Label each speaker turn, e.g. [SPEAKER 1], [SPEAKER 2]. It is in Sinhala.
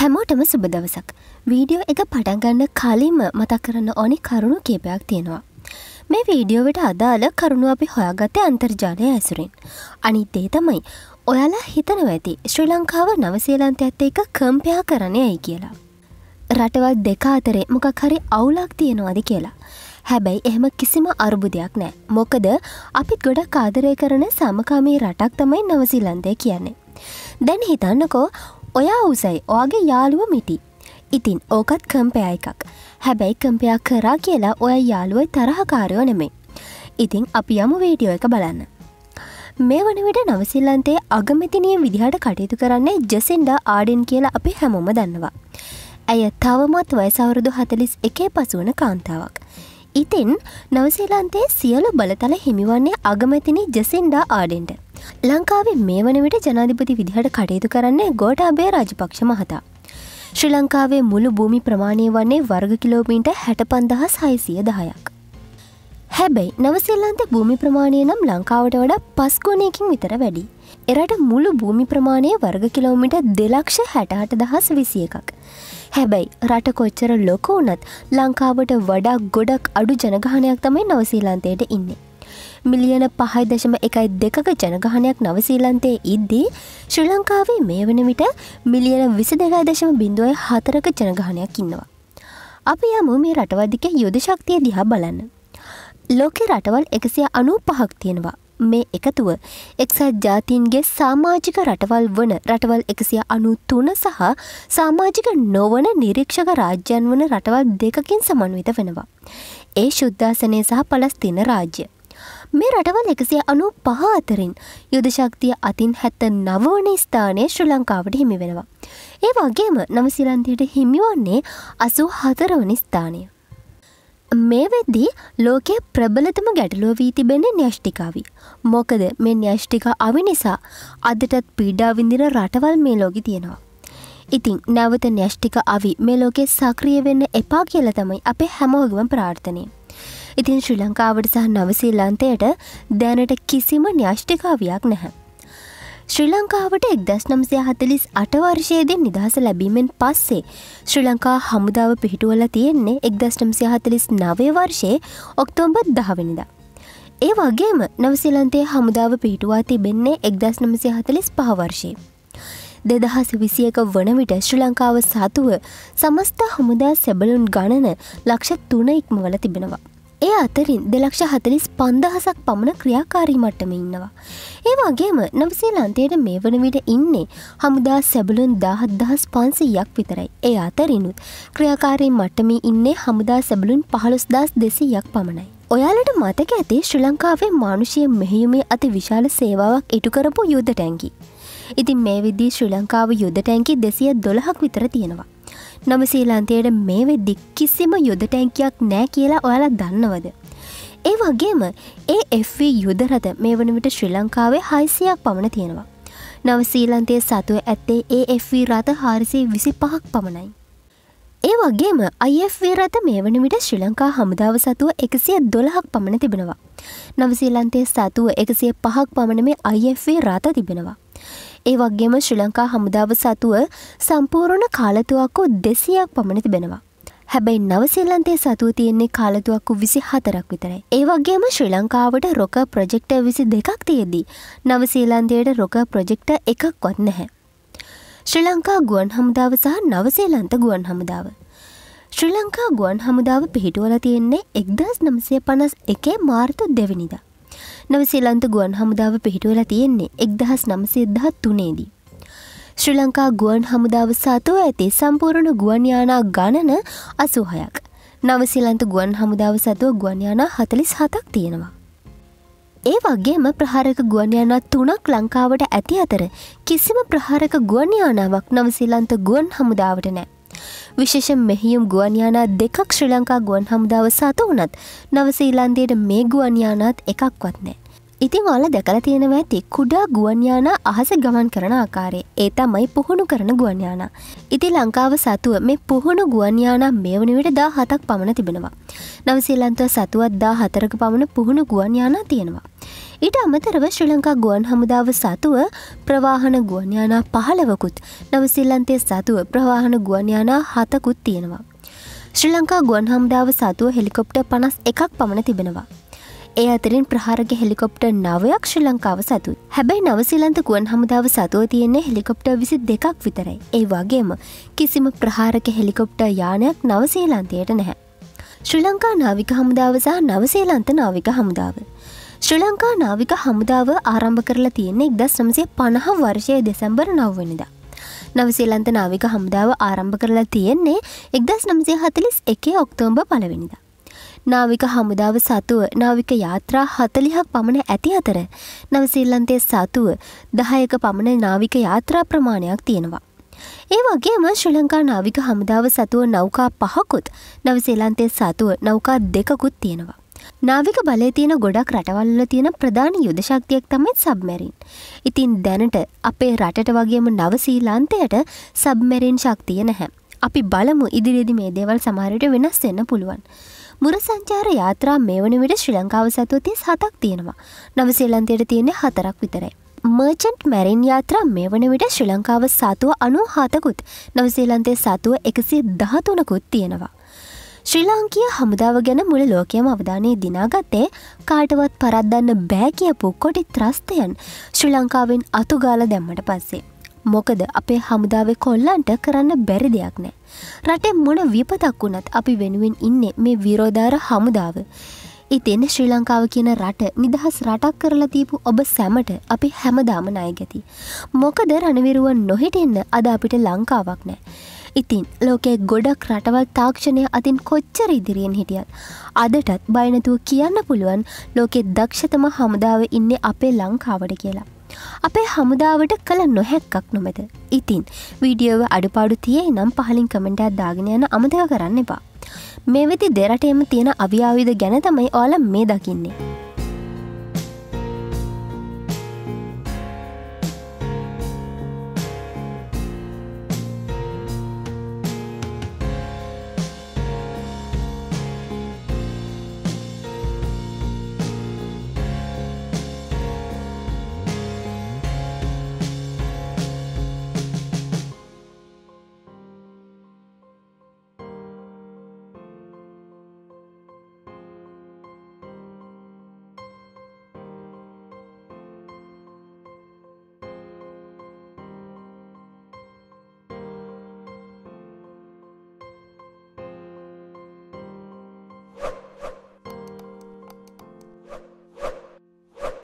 [SPEAKER 1] හැමෝටම සුබ දවසක්. වීඩියෝ එක පටන්ගන්න කලින්ම මතක් කරන්න ඕනි කරුණු කේපයක් තියෙනවා. මේ වීඩියෝවට අදාළ කරුණු අපි හොයාගත්තේ අන්තර්ජාලය ඇසුරෙන්. අනිත් ඒ තමයි ඔයාලා හිතනව ඇති ශ්‍රී ලංකාව නවසේලන්තයත් එක කම්පයා කරන්නේ ඇයි කියලා. රටවල් දෙක අතරේ මොකක් හරි අවුලක් තියෙනවාද කියලා. හැබැයි එහෙම කිසිම අර්බුදයක් නෑ. මොකද අපිත් ගොඩක් ආදරය කරන සමකාමී රටක් තමයි නවසීලන්දය කියන්නේ. දැන් හිතන්නකෝ ඔයා උසයි ඔයාගේ යාළුව මිටි. ඉතින් ඕකත් කම්පයා එකක්. හැබැයි කම්පයා කරා කියලා ඔය යාළුවයි තරහකාරයෝ නෙමේ. ඉතිං අපි යමු වීඩියෝ එක බලන්න. මේ වනවිට නවසිල්ලන්තේ අගමතිනය විදිහට කටයුතු කරන්නේ ජෙසින්ඩා ආඩෙන් කියලා අපි හැමෝම දන්නවා. ඇය තවමත් වයසවුරුදු හතලිස් එකේ පසුවන කාන්තාවක්. ඉතින් නවසීලන්තේ සියලු බලතල හිමිවන්නේ අගමතිනි ජෙසින්ඩා ආඩෙන්ට. ලංකාවේ මේ වනවිට ජනාධිපති විදිහට කටයුතු කරන්නේ ගෝට අබේ රාජපක්ෂ මහතා. ශ්‍රී ලංකාවේ මුළු භූමි ප්‍රමාණය වන්නේ වර්ග කිලෝමීට හැට පන්දහස් හයිසිය දහයක්. හැබැයි නවසෙල්ලන්ත භූමි ප්‍රමාණය නම් ලංකාවට වඩ පස්ගුණයකින් විතර වැඩි. එරට මුළු භූමි ප්‍රමාණය වර්ග කිලෝමිට දෙලක්ෂ හැටහට දහස් විසිය එකක්. හැබැයි රට කොච්චර ලොකෝනත් ලංකාවට වඩා ගොඩක් අඩු ජනගහනයක් තමයි නවසීලන්තයට ඉන්නේ. මිලියන පහයි දශම එකයි දෙකක ජනගහනයක් නවසීලන්තයේ ඉද්දී ශ්‍රී ලංකාවේ මේ වන විට මිලියන විසි දෙකයි දශම බිඳුවයි හතරක ජනගහනයක් ඉන්නවා. අපි යමු මේ රටවදික යුද ශක්තිය දිහා බලන්න. ලෝකෙ රටවල් එකසිය අනු පහක් තියෙනවා. මේ එකතුව එක්සත් ජාතින්ගේ සාමාජික රටවල් වන රටවල් එකසිය අනු තුන සහ සාමාජික නොවන නිරීක්ෂක රාජ්‍යන් වන රටවල් දෙකකින් සමන්විත වෙනවා. ඒ ශුද්ධාසනය සහ පලස්තින රාජ්‍ය. මේ රටවල් එකසිය අනු පහ අතරින් යුදශක්තිය අතින් හැත්ත නවෝන ස්ථානය ශ්‍රී ලංකාවට හිමි වෙනවා. ඒ වගේම නවසිලන්තයට හිමිවන්නේ අසු හතරවනි ස්ථානය. මේ වෙද්දී ලෝකයේ ප්‍රබලතම ගැටලෝ වී තිබෙන න්‍යෂ්ටිකාවී. මොකද මේ න්‍යෂ්ටික අවි නිසා අදටත් පීඩාවිඳින රටවල් මේ ලෝගි තියෙනවා. ඉතිං නැවත න්‍යෂ්ටික අවි මේ ලෝකෙ සක්‍රිය වෙන්න එපා කියල තමයි අපේ හැමෝගම ප්‍රාර්ථනය. ඉතින් ශ්‍රී ලංකාවට සහ නවසීලන්තයට දැනට කිසිම න්‍යෂ්ටිකාවයක් නැහැ. ශ්‍රී ලංකාවට එක්දස් නම්සය හතලිස් අටවර්ශයදෙන් නිදහස ලැබීමෙන් පස්සේ ශ්‍රී ලංකා හමුදාව පිහිටුවල තියෙන්නේ එක්දස්ටම්සය හතලිස් නවය වර්ෂයේ ඔක්තෝම්බත් දහවනිදා. ඒ වගේම නවසිලන්තේ හමුදාව පිහිටුවා තිබෙන්නේ එක්දස් නමසය හතලිස් පහවර්ශයේ. දෙදහස විසියක වන විට ශ්‍රී ලංකාව සතුව සමස්ථ හමුදා සැබලුන් ගණන ලක්ෂ තුන ඉක්මවල තිබෙනවා. ඒ අතරින් දෙලක්ෂ හතලිස් පන්දහසක් පමණ ක්‍රියාකාරී මට්ටම ඉන්නවා. ඒ වගේම නවසේ ලන්තයට මේ වන විට ඉන්නේ හමුදා සැබලුන් දහත් දහස් පන්සීයක් විතරයි. ඒ අතරිනුත් ක්‍රියාකාරී මට්ටමි ඉන්නේ හමුදා සැබලුන් පහළොස්දස් දෙසීයක් පමණයි. ඔයාලට මතක ඇති ශ්‍රී ලංකාවේ මානුෂය මෙහෙයුමේ අති විශාල සේවාවක් ඉටුකරපු යුද්ධ ටැන්කි. ඉතින් මේ විදී ශ්‍රී ලංකාව යුද්ධ ටැන්කි දෙසිය දොළහක් විතර තියෙනවා. නම සීලන්තයට මේ වෙද්දි කිසිම යුදටැන්කයක් නෑ කියලා ඔයාලා දන්නවද. ඒ වගේම ඒ එFV යුදරත මේ වනවිට ශ්‍රී ලංකාවේ හයිසියක් පමණ තියෙනවා. නව සීලන්තය සතුව ඇත්තේ ඒ එFV රථ හාරිසිය විසි පහක් පමණයි. ඒ වගේම අFV රත මේ වනවිට ශ්‍රී ලංකා හමුදාව සතුව එකසිය දොළහක් පමණ තිබෙනවා. නවසීලන්තය සතුව එකසිය පහක් පමණ මේ අFV රථ තිබෙනවා. ඒ වගේම ශ්‍රී ලංකා හමුදාව සතුව සම්පූර්ණ කාලතුවක්කු දෙසියක් පමණ තිබෙනවා. හැබැයි නවසෙල්ලන්තේ සතුව තියෙන්නේ කාලතුවක්කු විසි හතරක් විතරයි. ඒ වගේම ශ්‍රී ලංකාවට රොක ප්‍රජෙක්ට විසි දෙකක් තියෙදී. නවසීලන්තයට රොක ප්‍රජෙක්ට එකක්වත් නැහැ. ශ්‍රී ලංකා ගුවන් හමුදාව සහ නවසේලන්ත ගුවන් හමුදාව. ශ්‍රී ලංකා ගුවන් හමුදාව පිහිටුවල තියෙන්නේ එක්දස් නමසය පනස් එකේ මාර්තු දෙවිනිදා. නවසීලන්ත ගුවන් හමුදාව පිහිටුවලා තියෙන්නේ එක්දහස් නමසේදහත් තුනේදී. ශ්‍රී ලංකා ගුවන් හමුදාව සතුව ඇති සම්පූර්ණ ගුවන්යානා ගණන අසූහයක්. නවසිලන්ත ගුවන් හමුදාව සතුව ගුවන්යානා හතලිස් හතක් තියෙනවා. ඒ වගේම ප්‍රහාරක ගුවන්යානා තුනක් ලංකාවට ඇති අතර කිසිම ප්‍රහාරක ගුවන්යානාවක් නවසිලන්ත ගුවන් හමුදාවට නෑ. විශේෂ මෙහියුම් ගුවන්යානා දෙකක් ශ්‍රී ලංකා ගුවන් හමුදාව සතු වනත් නවසීලන්දයට මේ ගුවන්යානාත් එකක්වත් නෑ. ඉතින් ඔල දැකල තියෙනව ඇති කුඩා ගුවන්යානා අහස ගමන් කරන ආකාරය ඒ තමයි පුහුණු කරන ගුවන්යානා. ඉති ලංකාව සතුව මේ පුහුණු ගුවන්යානා මේ වනිවිට දා හතක් පමණ තිබෙනවා. නවසීලන්තව සතුවත් දා හතරක පමණ පුහුණු ගුවන්යානා තියෙනවා. ඊට අමතරව ශ්‍රී ලංකා ගුවන් හමුදාව සතුව ප්‍රවාහන ගුවන්යානා පහළවකුත් නවසිල්ලන්තය සතුව ප්‍රවාහන ගුවන්යානා හතකුත් තියෙනවා. ශ්‍රී ලංකා ගුවන් හමුදාව සතුව හෙලිකොප්ට පනස් එකක් පමණ තිබෙනවා. ඒ අතරින් ප්‍රහාරග හෙලිකොප්ට නවයක් ශ්‍රී ලංකාව සතු. හැබැයි නවසිලන්ත ගුවන් හමුදාව සතුව තියන්නේ හෙලිකොප්ට විසි දෙකක් විතරයි. ඒ වගේම කිසිම ප්‍රහාරක හෙලිකොප්ට යානයක් නවසීලන්තයට නැහැ. ශ්‍රී ලංකා නාවික හමුදාව සහ නවසීලන්ත නාවික හමුදාව. ශ්‍රී ලංකා නාවික හමුදාව ආරම්භ කරලා තියෙන්නේ එක්දස් නමසේ පණහ වර්ෂය දෙසැම්බර නවවනිද. නවසීලන්ත නාවික හමුදාව ආරම්භ කරලා තියෙන්නේ එක්දස් නම්සේ හතලිස් එකේ ඔක්තෝම්බ පලවෙනිද. නාවික හමුදාව සතුව නාවික යාත්‍රා හතලිහක් පමණ ඇති අතර නවසිල්ලන්තය සතුව දහයක පමණ නාවික යාත්‍රා ප්‍රමාණයක් තියෙනවා. ඒ වගේම ශ්‍රී ලංකා නාවික හමුදාව සතුව නෞකා පහකුත් නවසේලන්තය සතුව නෞකා දෙකකුත් තියෙනවා. නාවික බලය තියෙන ගොඩක් රටවල්ල තියෙන ප්‍රධාන යුදශක්තියක් තමයි සබ්මැරින්. ඉතින් දැනට අපේ රටට වගේම නවසීලාන්තයට සබ්මැරින් ශක්තිය නැහැ. අපි බලමු ඉදිරිදි මේ දේවල් සමහරයට වෙනස් වෙන්න පුළුවන්. මුර සංචාර යාත්‍රා මේ වන විට ශ්‍රී ලංකාව සතුව තිස් හතක් තියෙනවා. නවසීලන්තයට තියෙන්නේ හතරක් විතරයි. මර්චන්ට් මැරින් යාත්‍රා මේ වන විට ශ්‍රී ලංකාව සතුව අනු හතකුත් නවසීලන්තය සතුව එකසිේ දහතුනකුත් තියෙනවා. ශ්‍රී ලාංකීය හමුදාව ගැන මුල ලෝකයම අවධානය දිනාගත්තේ කාටවත් පරද්දන්න බෑ කියපු කොටි ත්‍රස්තයන් ශ්‍රී ලංකාවෙන් අතුගාල දැම්මට පස්සේ. මොකද අපේ හමුදාවේ කොල්ලන්ට කරන්න බැරි දෙයක් නෑ. රටේ මොන විපතක් වුණත් අපි වෙනුවෙන් ඉන්නේ මේ විරෝධාර හමුදාව. ඉතින් ශ්‍රී ලංකාව කියන රට නිදහස් රටක් කරලා තියපු ඔබ සැමට අපි හැමදාම ණයගැති. මොකද රණවිරුවන් නොහිටෙන්න අද අපිට ලංකාවක් නෑ. ඉතින් ලෝකේ ගොඩක් රටවල් තාක්ෂණය අතින් කොච්චර ඉදිරියෙන් හිටියත්. අදටත් බයනතුව කියන්න පුළුවන් ලෝකෙ දක්ෂතම හමුදාව ඉන්න අපේ ලංකාවට කියලා. අපේ හමුදාවට කළ නොහැක්කක් නොමැද. ඉතින් වීඩියෝව අඩුපාඩු තියේ නම් පහලින් කමෙන්ට අදදාගෙන යන අමදව කරන්න එපා. මේ වෙති දෙරටේම තියෙන අවියාවිද ගැන තමයි ඕල මේ දකින්නේ.